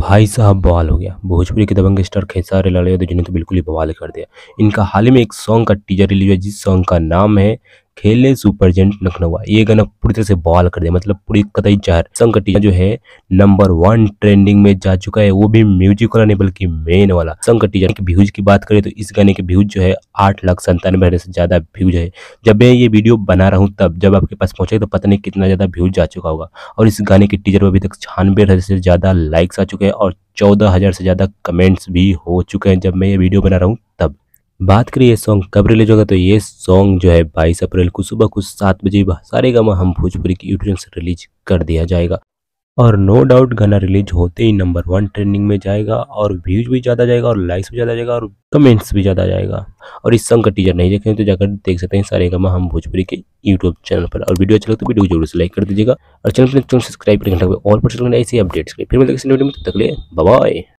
भाई साहब बवाल हो गया भोजपुरी के दबंग स्टार खेसारी लाल यादव जिन्होंने तो बिल्कुल ही बवाल कर दिया इनका हाल ही में एक सॉन्ग का टीजर रिलीज हुआ जिस सॉन्ग का नाम है खेले सुपर जेंट लखनऊ ये गाना पूरी तरह से बॉल कर दिया मतलब पूरी कतई चार संकटी जो है नंबर वन ट्रेंडिंग में जा चुका है वो भी म्यूजिक वाला नहीं बल्कि मेन वाला संकटी के व्यूज की बात करें तो इस गाने के व्यूज जो है आठ लाख संतानवे हजार से ज्यादा व्यूज है जब मैं ये वीडियो बना रहा हूँ तब जब आपके पास पहुंचे तो पता नहीं कितना ज्यादा व्यूज जा चुका होगा और इस गाने के टीजर में अभी तक छानबे हजार से ज्यादा लाइक्स आ चुके हैं और चौदह हजार से ज्यादा कमेंट्स भी हो चुके हैं जब मैं ये वीडियो बना रहा हूँ बात करिए सॉन्ग कब रिलीज होगा तो ये सॉन्ग जो है बाईस अप्रैल को सुबह को सात बजे सारे गामा हम भोजपुरी की यूट्यूब से रिलीज कर दिया जाएगा और नो डाउट गाना रिलीज होते ही नंबर वन ट्रेंडिंग में जाएगा और व्यूज भी ज़्यादा जाएगा और लाइक्स भी ज़्यादा जाएगा और कमेंट्स भी ज़्यादा जाएगा और इस सॉन्ग का टीजर नहीं देखें तो जाकर देख सकते हैं सारे गाँव हम भोजपुरी के यूट्यूब चैनल पर और वीडियो अच्छा लगता तो वीडियो जरूर से लाइक कर दीजिएगा और चैनल पर सब्सक्राइब तो करके ऐसे पर अपडेट्स के फिर मिलते हैं बाय